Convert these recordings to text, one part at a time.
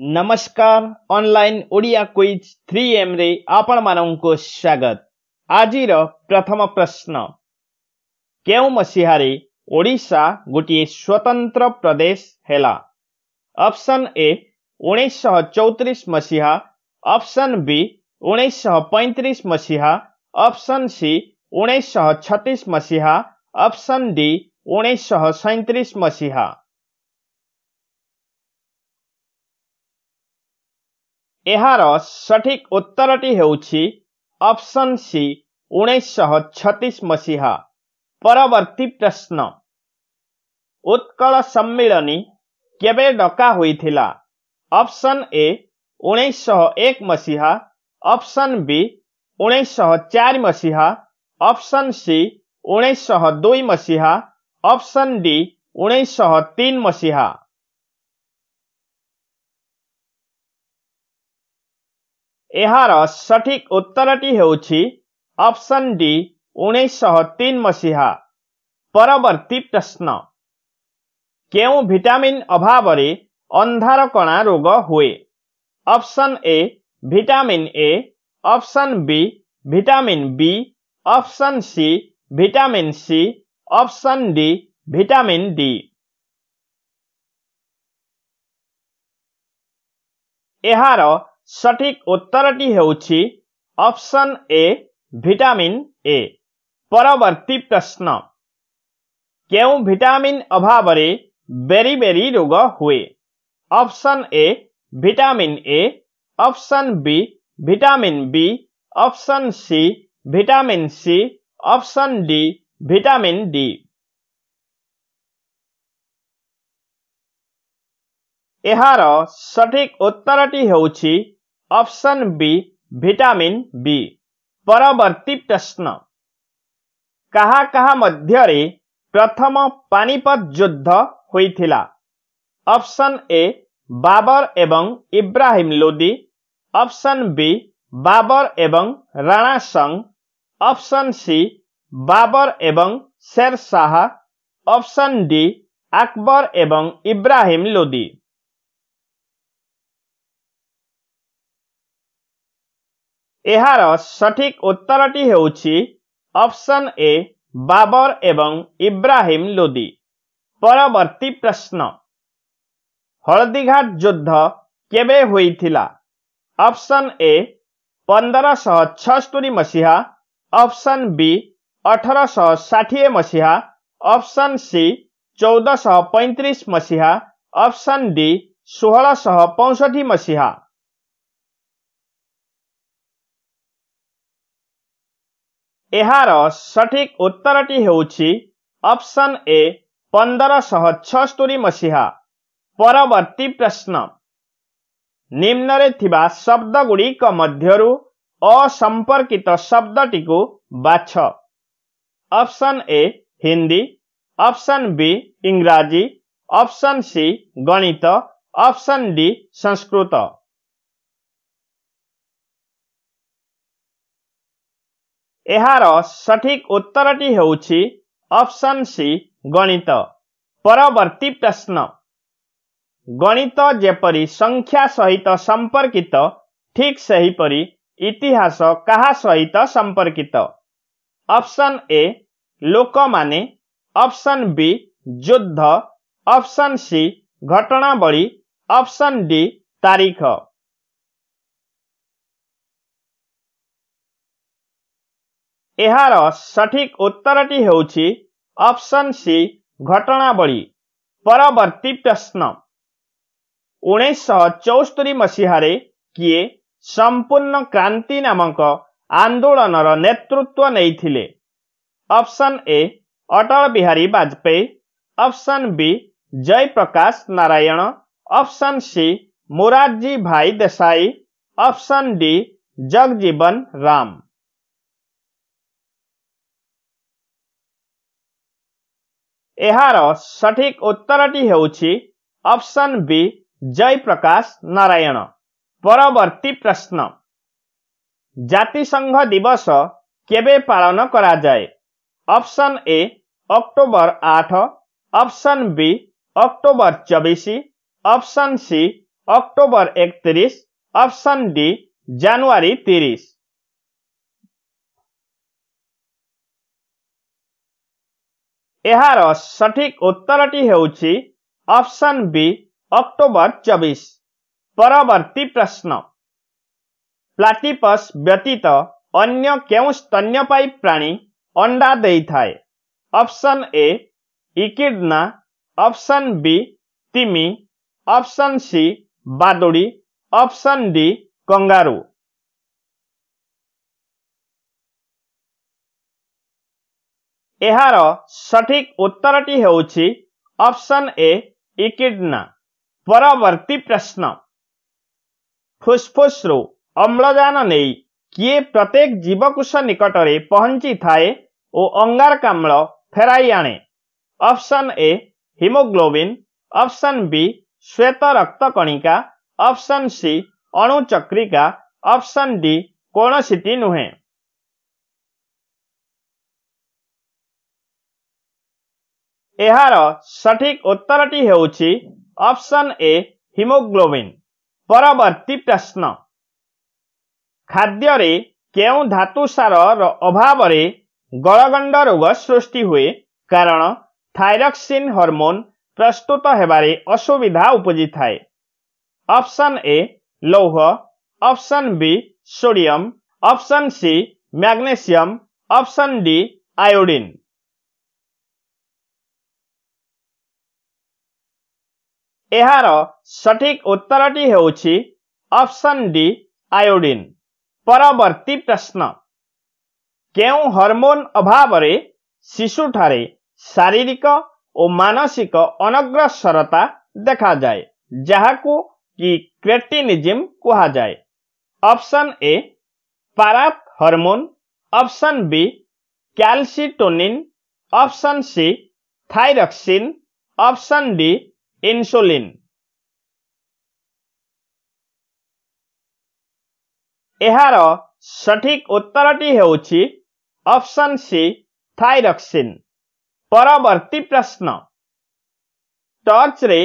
नमस्कार online Odia quiz 3 am रे आप मानुंको स्वागत आजिर प्रथम प्रश्न केउ मसिहारि ओडिसा गुटीए स्वतन्त्र प्रदेशhela अप्सन ए 1934 मसिहा अप्सन बी 1935 मसिहा अप्सन सी 1936 मसिहा अप्सन डी 1937 मसिहा ଏହାର ସଠିକ୍ ଉତ୍ତରଟି ହେଉଛି ଅପସନ୍ ସି ଉଣେଇଶହ ଛତିଶ ମସିହା ପରବର୍ତ୍ତୀ ପ୍ରଶ୍ନ ଉତ୍କଳ ସମ୍ମିଳନୀ କେବେ ଡକା ହୋଇଥିଲା ଅପସନ୍ ଏ ଉଣେଇଶହ ଏକ ମସିହା ଅପସନ୍ ବି ଉଣେଇଶହ ଚାରି ମସିହା ଅପସନ୍ ସି ଉଣେଇଶହ ଦୁଇ ମସିହା ଅପସନ୍ ଡି ଉଣେଇଶହ ତିନି ମସିହା एहारो सठिक उत्तर टि हेउछि ऑप्शन डी तीन मसीहा परवर्ती प्रश्न केहु विटामिन अभाव रे अंधारकणा रोग होए option A vitamin A option B vitamin B option C vitamin C option D vitamin D एहारो সঠিক উত্তরটি ହେଉଛି ଅପସନ୍ ଏ ଭିଟାମିନ୍ ଏ ପରବର୍ତ୍ତୀ ପ୍ରଶ୍ନ କେଉଁ ଭିଟାମିନ୍ ଅଭାବରେ ବେରି ବେରି ରୋଗ ହୁଏ option A vitamin A option B vitamin B option C vitamin C option D vitamin D ଏହାର ସଠିକ୍ ଉତ୍ତରଟି ହେଉଛି ઓપ્શન બી વિટામિન બી પરવર્તી પ્રશ્ન କାହା କାହା ମଧ୍ୟରେ ପ୍ରଥମ ପାନିପତ ଯୁଦ୍ଧ ହୋଇଥିଲା ଅପସନ୍ ଏ ବାବର ଏବଂ ଇବ୍ରାହିମ୍ ଲୋଦି ଅପସନ୍ ବି ବାବର ଏବଂ ରାଣା ସଙ୍ଗ ଅପସନ୍ ସି ବାବର ଏବଂ ଶେର ଶାହ ଅପସନ୍ ଡି ଆକବର ଏବଂ ଇବ୍ରାହିମ୍ ଲୋଦି यहाँ सठिक उत्तरटी होप्सन ए बाबर एवं इब्राहिम लोदी परवर्त प्रश्न हलदीघाट युद्ध केवे ऑप्शन ए पंदर शह छी मसीहा ऑप्शन बी अठर शह षाठी मसीहा ऑप्शन सी चौदह शह पैंतीस मसीहा ऑप्शन डी षोह मसीहा सठिक उत्तर ट असन ए मसीहा मसिहावर्ती प्रश्न निम्न शब्द गुड्क मध्य शब्द टी बाछ option A Hindi option B, इंग्राजी, अप्सन सी, गणित अप्सन डी संस्कृत सठिक उत्तर गणित गणितवर्ती प्रश्न गणित संख्या सहित ठीक सही सहीपरि इतिहास कहाँ सहित सम्पर्क ऑप्शन ए लोक युद्ध ऑप्शन सी घटना बड़ी ऑप्शन डी तारीख सठिक उत्तर ट घटना क्रान्ति नामक आन्दोलन र नेतृत्व नै option A Atal Bihari Vajpayee option B Jayaprakash Narayan option C Morarji Bhai Desai option D Jagjivan Ram ଏହାର ସଠିକ୍ ଉତ୍ତରଟି ହେଉଛି ଅପସନ୍ ବି ଜୟପ୍ରକାଶ ନାରାୟଣ ପରବର୍ତ୍ତୀ ପ୍ରଶ୍ନ ଜାତିସଂଘ ଦିବସ କେବେ ପାଳନ କରାଯାଏ ଅପସନ୍ ଏ ଅକ୍ଟୋବର ଆଠ ଅପସନ୍ ବି ଅକ୍ଟୋବର ଚବିଶ ଅପସନ୍ ସି ଅକ୍ଟୋବର ଏକତିରିଶ ଅପସନ୍ ଡି ଜାନୁଆରୀ ତିରିଶ यहाँ सटिक उत्तर ऑप्शन बी अक्टोबर चबीश परवर्त प्रश्न प्लाटिपस व्यतीत अन्य क्यों स्तन्यपायी प्राणी अंडा दे थाए option A echidna option B तिमी ऑप्शन सी बादुड़ी ऑप्शन डी कंगारू यार सठिक उत्तर टी ऑप्शन ए इकिडना परवर्ती प्रश्न फुसफुस रु अम्लजान नहीं किए प्रत्येक जीवकोश निकटे पहुंची थाए और अंगारकाम्ल फेर आने option A haemoglobin option B श्वेत रक्त कणिका ऑप्शन सी अणुचक्रिका ऑप्शन डी कौन सी नुहे सठिक उत्तर ए हिमोग्लोबिन परी प्रश्न खाद्यौ धुसार अभावण्ड रोग सृष्टि कारण थन हर्मोन प्रस्तुत हेर्ने असुविधा उप अप्सन ए लौह option B sodium option C magnesium option D iodine यार सठिक उत्तर ऑप्शन डी आयोडीन परवर्ती प्रश्न क्यों हार्मोन अभाव शिशु ठारे शारीरिक और मानसिक अनग्रसरता देखा जाए जहाँ कि क्रेटिनिजिम कहा जाए ऑप्शन ए पाराप hormone option B calcitonin option C thyroxine option D insulin यार सठिक उत्तर ऑप्शन सी थायरक्सिन परवर्ती प्रश्न टर्च रे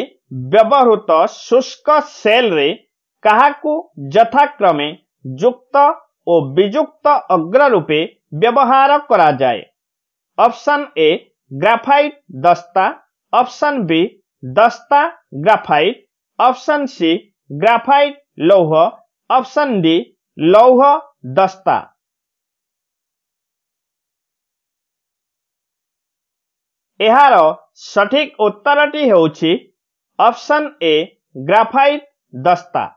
व्यवहृत शुष्क सेल रे क्रमे जुक्त और विजुक्त अग्र रूपे व्यवहार करा जाए ऑप्शन ए ग्राफाइट दस्ता ऑप्शन बी दस्ता ग्राफाइट ऑप्शन सी ग्राफाइट लौह ऑप्शन डी लौह दस्ता ଏହାର ସଠିକ୍ ଉତ୍ତରଟି ହେଉଛି ଅପସନ୍ ଏ ଗ୍ରାଫାଇଟ୍